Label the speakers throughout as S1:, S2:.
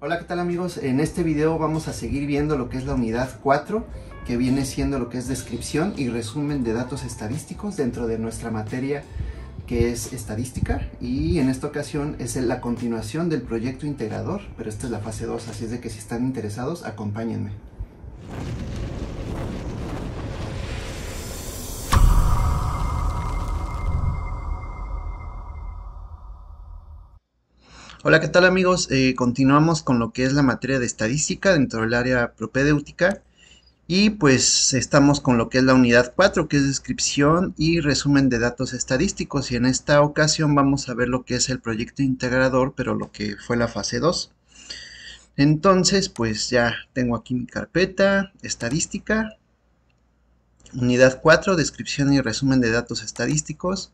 S1: Hola, ¿qué tal amigos? En este video vamos a seguir viendo lo que es la unidad 4, que viene siendo lo que es descripción y resumen de datos estadísticos dentro de nuestra materia que es estadística y en esta ocasión es la continuación del proyecto integrador, pero esta es la fase 2, así es de que si están interesados, acompáñenme. Hola, ¿qué tal amigos? Eh, continuamos con lo que es la materia de estadística dentro del área propedéutica y pues estamos con lo que es la unidad 4 que es descripción y resumen de datos estadísticos y en esta ocasión vamos a ver lo que es el proyecto integrador pero lo que fue la fase 2. Entonces pues ya tengo aquí mi carpeta estadística, unidad 4 descripción y resumen de datos estadísticos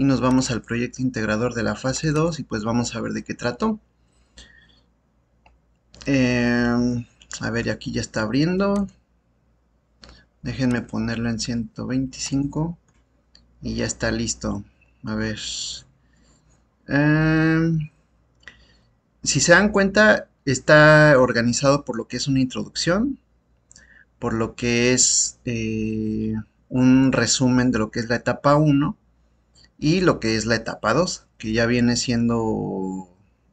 S1: y nos vamos al proyecto integrador de la fase 2 y pues vamos a ver de qué trato. Em, a ver, aquí ya está abriendo. Déjenme ponerlo en 125 y ya está listo. A ver. Em, si se dan cuenta, está organizado por lo que es una introducción, por lo que es eh, un resumen de lo que es la etapa 1 y lo que es la etapa 2, que ya viene siendo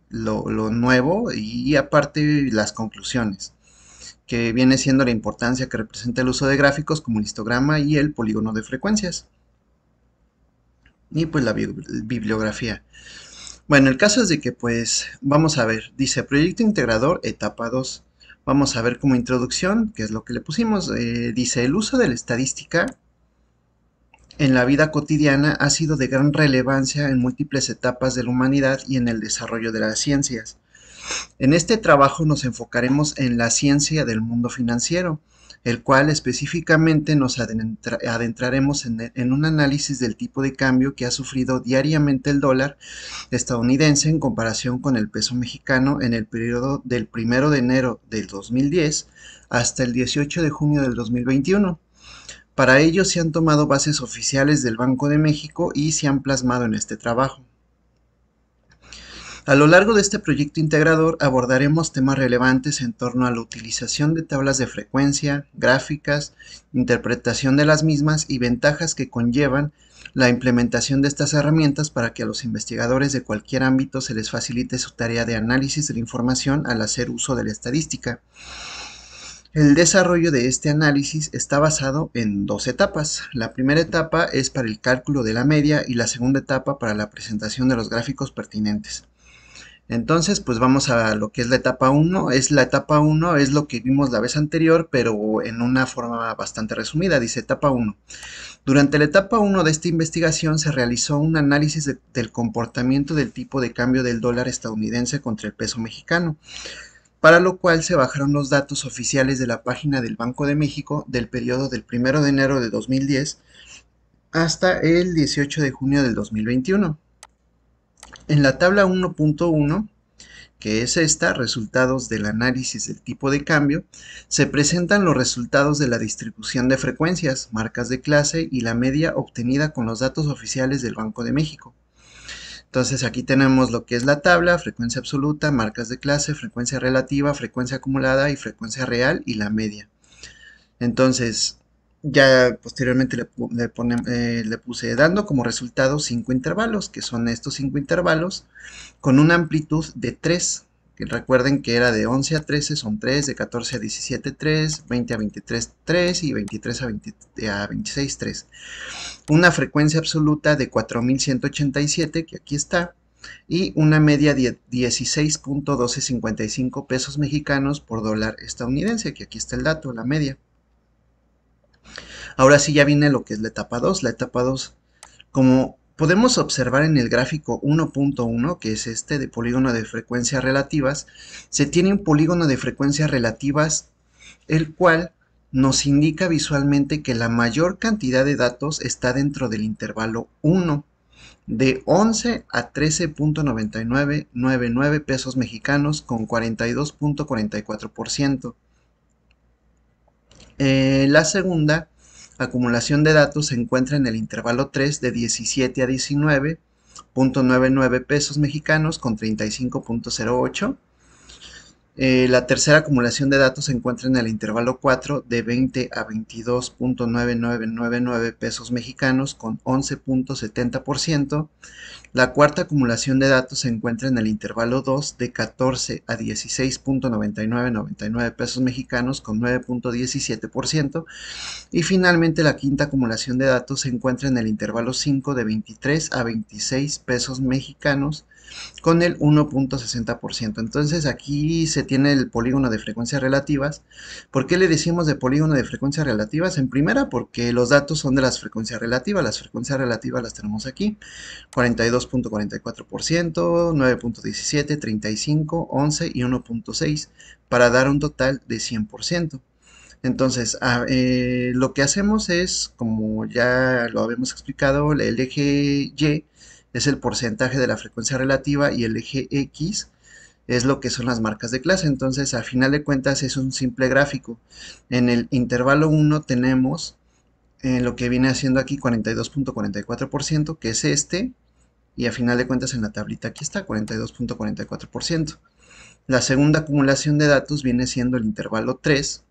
S1: lo, nuevo y, aparte las conclusiones, que viene siendo la importancia que representa el uso de gráficos como el histograma y el polígono de frecuencias. Y pues la bibliografía. Bueno, el caso es de que pues vamos a ver, dice proyecto integrador etapa 2. Vamos a ver como introducción, que es lo que le pusimos. Eh, dice el uso de la estadística en la vida cotidiana ha sido de gran relevancia en múltiples etapas de la humanidad y en el desarrollo de las ciencias. En este trabajo nos enfocaremos en la ciencia del mundo financiero, el cual específicamente nos adentraremos en, en, un análisis del tipo de cambio que ha sufrido diariamente el dólar estadounidense en comparación con el peso mexicano en el periodo del 1 de enero del 2010 hasta el 18 de junio del 2021. Para ello se han tomado bases oficiales del Banco de México y se han plasmado en este trabajo. A lo largo de este proyecto integrador abordaremos temas relevantes en torno a la utilización de tablas de frecuencia, gráficas, interpretación de las mismas y ventajas que conllevan la implementación de estas herramientas para que a los investigadores de cualquier ámbito se les facilite su tarea de análisis de la información al hacer uso de la estadística. El desarrollo de este análisis está basado en dos etapas. La primera etapa es para el cálculo de la media y la segunda etapa para la presentación de los gráficos pertinentes. Entonces, pues vamos a lo que es la etapa 1. Es la etapa 1, es lo que vimos la vez anterior, pero en una forma bastante resumida. Dice etapa 1. Durante la etapa 1 de esta investigación se realizó un análisis del comportamiento del tipo de cambio del dólar estadounidense contra el peso mexicano para lo cual se bajaron los datos oficiales de la página del Banco de México del periodo del 1 de enero de 2010 hasta el 18 de junio del 2021. En la tabla 1.1, que es esta, resultados del análisis del tipo de cambio, se presentan los resultados de la distribución de frecuencias, marcas de clase y la media obtenida con los datos oficiales del Banco de México. Entonces aquí tenemos lo que es la tabla, frecuencia absoluta, marcas de clase, frecuencia relativa, frecuencia acumulada y frecuencia real y la media. Entonces ya posteriormente le, eh, puse dando como resultado cinco intervalos, que son estos cinco intervalos con una amplitud de 3 recuerden que era de 11 a 13 son 3, de 14 a 17 3, 20 a 23 3 y 23 a, eh, a 26 3. Una frecuencia absoluta de 4187 que aquí está y una media de 16.1255 pesos mexicanos por dólar estadounidense que aquí está el dato, la media. Ahora sí ya viene lo que es la etapa 2. La etapa 2 como podemos observar en el gráfico 1.1, que es este de polígono de frecuencias relativas, se tiene un polígono de frecuencias relativas, el cual nos indica visualmente que la mayor cantidad de datos está dentro del intervalo 1, de 11 a 13.9999 pesos mexicanos con 42.44%. Eh, la segunda acumulación de datos se encuentra en el intervalo 3 de 17 a 19.99 pesos mexicanos con 35.08 eh, la tercera acumulación de datos se encuentra en el intervalo 4 de 20 a 22.9999 pesos mexicanos con 11.70%. La cuarta acumulación de datos se encuentra en el intervalo 2 de 14 a 16.9999 pesos mexicanos con 9.17%. Y finalmente la quinta acumulación de datos se encuentra en el intervalo 5 de 23 a 26 pesos mexicanos con el 1.60%. Entonces aquí se tiene el polígono de frecuencias relativas. ¿Por qué le decimos de polígono de frecuencias relativas? En primera, porque los datos son de las frecuencias relativas. Las frecuencias relativas las tenemos aquí. 42.44%, 9.17, 35, 11 y 1.6 para dar un total de 100%. Entonces, ah, eh, lo que hacemos es, como ya lo habíamos explicado, el eje Y es el porcentaje de la frecuencia relativa y el eje X es lo que son las marcas de clase. Entonces, a final de cuentas, es un simple gráfico. En el intervalo 1 tenemos eh, lo que viene haciendo aquí 42.44%, que es este, y a final de cuentas en la tablita aquí está, 42.44%. La segunda acumulación de datos viene siendo el intervalo 3,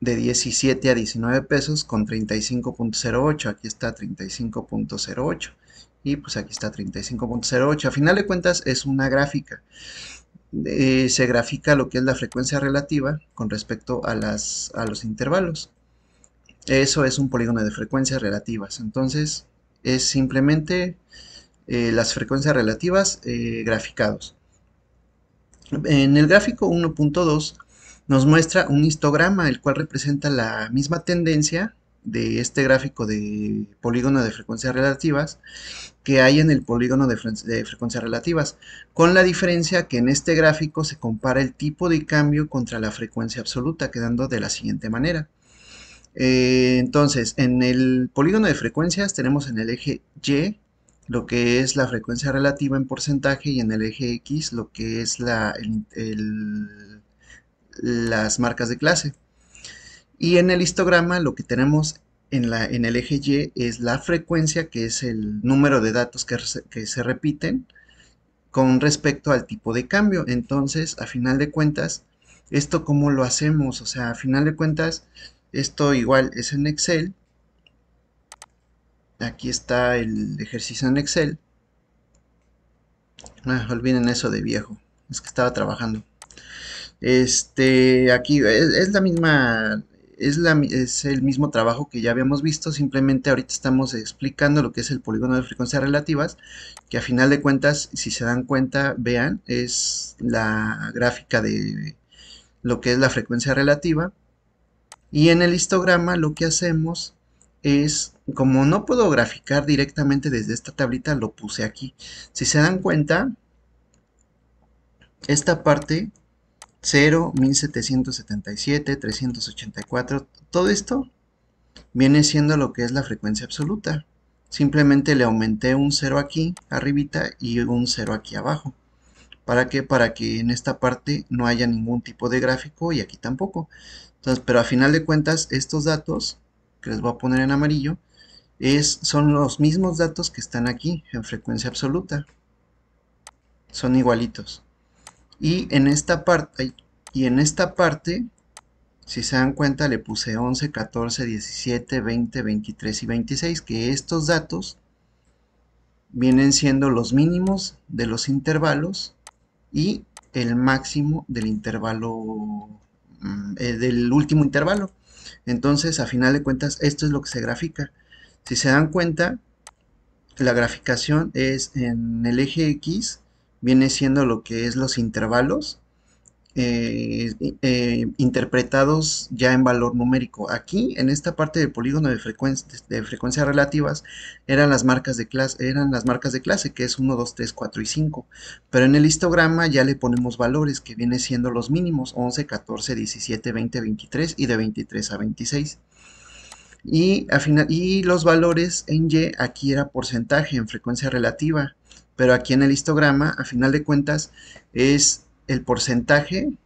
S1: de 17 a 19 pesos con 35.08, aquí está 35.08 y pues aquí está 35.08. A final de cuentas es una gráfica. Eh, se grafica lo que es la frecuencia relativa con respecto a, las, a los intervalos. Eso es un polígono de frecuencias relativas. Entonces es simplemente eh, las frecuencias relativas eh, graficados. En el gráfico 1.2 nos muestra un histograma, el cual representa la misma tendencia de este gráfico de polígono de frecuencias relativas que hay en el polígono de, frecuencias relativas, con la diferencia que en este gráfico se compara el tipo de cambio contra la frecuencia absoluta, quedando de la siguiente manera. Eh, entonces, en el polígono de frecuencias tenemos en el eje Y lo que es la frecuencia relativa en porcentaje y en el eje X lo que es las marcas de clase. Y en el histograma lo que tenemos en, la, en el eje Y es la frecuencia, que es el número de datos que, se repiten con respecto al tipo de cambio. Entonces, a final de cuentas, ¿esto cómo lo hacemos? O sea, a final de cuentas, esto igual es en Excel. Aquí está el ejercicio en Excel. Ah, olviden eso de viejo. Es que estaba trabajando. Este, aquí es la misma es, el mismo trabajo que ya habíamos visto, simplemente ahorita estamos explicando lo que es el polígono de frecuencias relativas, que a final de cuentas, si se dan cuenta, vean, es la gráfica de lo que es la frecuencia relativa. Y en el histograma lo que hacemos es, como no puedo graficar directamente desde esta tablita, lo puse aquí. Si se dan cuenta, esta parte 0, 1777, 384, todo esto viene siendo lo que es la frecuencia absoluta. Simplemente le aumenté un 0 aquí arribita y un 0 aquí abajo. ¿Para qué? Para que en esta parte no haya ningún tipo de gráfico y aquí tampoco. pero a final de cuentas, estos datos, que les voy a poner en amarillo, es, son los mismos datos que están aquí en frecuencia absoluta. Son igualitos y en esta parte y en esta parte si se dan cuenta le puse 11, 14, 17, 20, 23 y 26 que estos datos vienen siendo los mínimos de los intervalos y el máximo del intervalo mm, eh, del último intervalo entonces a final de cuentas esto es lo que se grafica si se dan cuenta la graficación es en el eje X viene siendo lo que es los intervalos eh, eh, interpretados ya en valor numérico. Aquí, en esta parte del polígono de, frecuencias de relativas, eran las, marcas de clase, eran las marcas de clase, que es 1, 2, 3, 4 y 5. Pero en el histograma ya le ponemos valores, que viene siendo los mínimos, 11, 14, 17, 20, 23 y de 23 a 26. Y, final, y los valores en Y aquí era porcentaje en frecuencia relativa pero aquí en el histograma, a final de cuentas, es el porcentaje,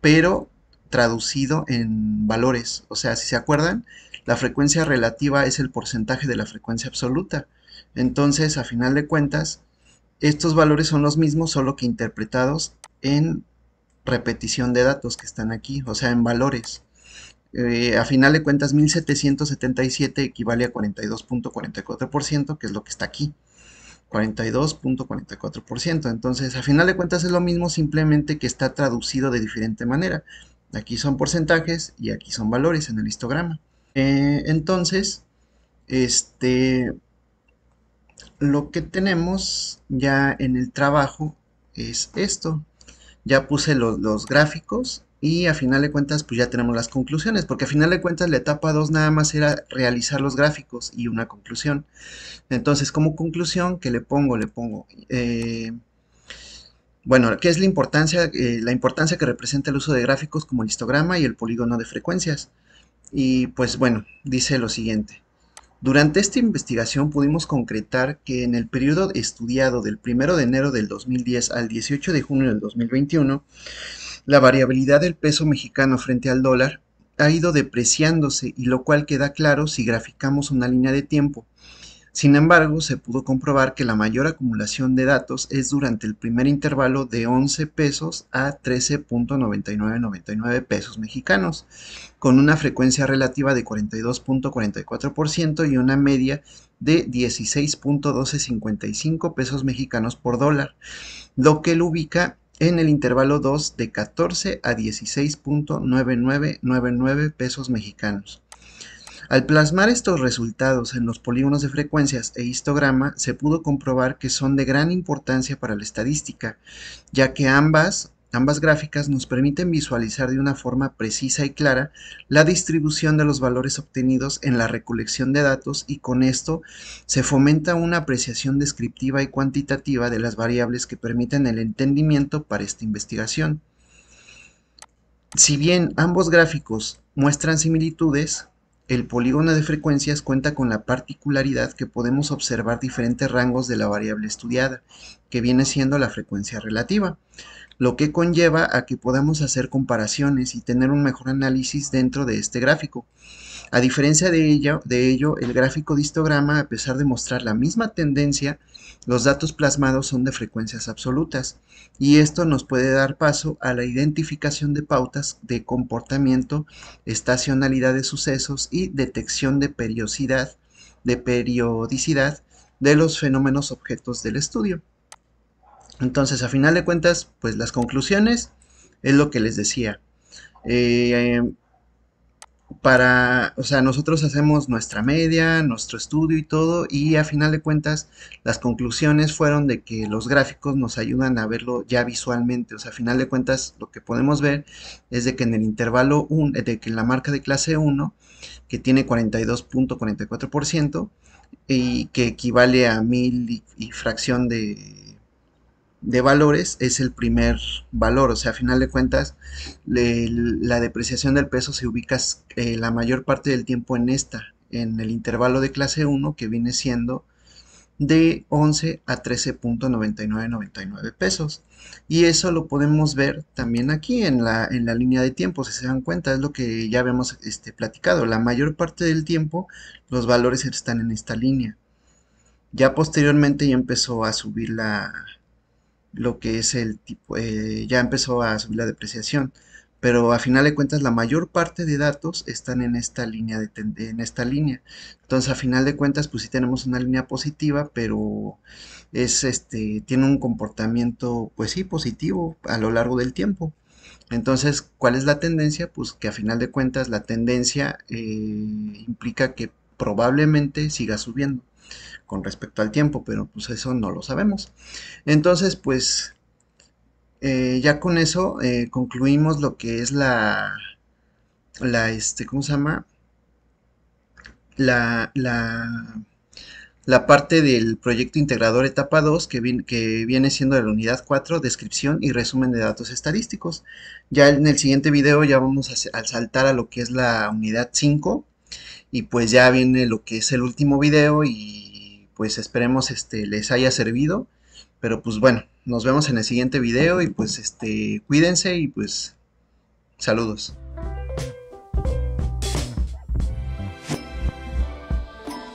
S1: pero traducido en valores. O sea, si se acuerdan, la frecuencia relativa es el porcentaje de la frecuencia absoluta. Entonces, a final de cuentas, estos valores son los mismos, solo que interpretados en repetición de datos que están aquí, o sea, en valores. Eh, a final de cuentas, 1777 equivale a 42.44%, que es lo que está aquí. 42.44%. Entonces, a final de cuentas es lo mismo, simplemente que está traducido de diferente manera. Aquí son porcentajes y aquí son valores en el histograma. Eh, entonces, este, lo que tenemos ya en el trabajo es esto. Ya puse los gráficos y a final de cuentas, pues ya tenemos las conclusiones, porque a final de cuentas la etapa 2 nada más era realizar los gráficos y una conclusión. Entonces, como conclusión, que le pongo? Le pongo... Eh, bueno, ¿qué es la importancia? Eh, la importancia que representa el uso de gráficos como el histograma y el polígono de frecuencias. Y pues bueno, dice lo siguiente. Durante esta investigación pudimos concretar que en el periodo estudiado del 1 de enero del 2010 al 18 de junio del 2021, la variabilidad del peso mexicano frente al dólar ha ido depreciándose y lo cual queda claro si graficamos una línea de tiempo sin embargo, se pudo comprobar que la mayor acumulación de datos es durante el primer intervalo de 11 pesos a 13.9999 pesos mexicanos, con una frecuencia relativa de 42.44% y una media de 16.1255 pesos mexicanos por dólar, lo que lo ubica en el intervalo 2 de 14 a 16.9999 pesos mexicanos. Al plasmar estos resultados en los polígonos de frecuencias e histograma, se pudo comprobar que son de gran importancia para la estadística, ya que ambas, ambas gráficas nos permiten visualizar de una forma precisa y clara la distribución de los valores obtenidos en la recolección de datos y con esto se fomenta una apreciación descriptiva y cuantitativa de las variables que permiten el entendimiento para esta investigación. Si bien ambos gráficos muestran similitudes, el polígono de frecuencias cuenta con la particularidad que podemos observar diferentes rangos de la variable estudiada, que viene siendo la frecuencia relativa, lo que conlleva a que podamos hacer comparaciones y tener un mejor análisis dentro de este gráfico. A diferencia de, ello, el gráfico de histograma, a pesar de mostrar la misma tendencia, los datos plasmados son de frecuencias absolutas y esto nos puede dar paso a la identificación de pautas de comportamiento, estacionalidad de sucesos y detección de periodicidad, de periodicidad de los fenómenos objetos del estudio. Entonces, a final de cuentas, pues las conclusiones es lo que les decía. Eh, em, para, o sea, nosotros hacemos nuestra media, nuestro estudio y todo, y a final de cuentas las conclusiones fueron de que los gráficos nos ayudan a verlo ya visualmente, o sea, a final de cuentas lo que podemos ver es de que en el intervalo 1, de que la marca de clase 1, que tiene 42.44%, y que equivale a mil y fracción de de valores es el primer valor, o sea, a final de cuentas, la depreciación del peso se ubica eh, la mayor parte del tiempo en esta, en el intervalo de clase 1 que viene siendo de 11 a 13.9999 pesos. Y eso lo podemos ver también aquí en la, en la, línea de tiempo, si se dan cuenta, es lo que ya habíamos este, platicado. La mayor parte del tiempo los valores están en esta línea. Ya posteriormente ya empezó a subir la, lo que es el tipo, eh, ya empezó a subir la depreciación, pero a final de cuentas la mayor parte de datos están en esta línea, de en esta línea. entonces a final de cuentas pues sí tenemos una línea positiva, pero es este, tiene un comportamiento pues sí positivo a lo largo del tiempo. Entonces, ¿cuál es la tendencia? Pues que a final de cuentas la tendencia eh, implica que probablemente siga subiendo con respecto al tiempo, pero pues eso no lo sabemos. Entonces, pues eh, ya con eso eh, concluimos lo que es la, la, este, ¿cómo se llama? La, la, la parte del proyecto integrador etapa 2 que, que viene siendo la unidad 4, descripción y resumen de datos estadísticos. Ya en el siguiente video ya vamos a, a saltar a lo que es la unidad 5, y pues ya viene lo que es el último video y pues esperemos este, les haya servido. Pero pues bueno, nos vemos en el siguiente video y pues este, cuídense y pues saludos.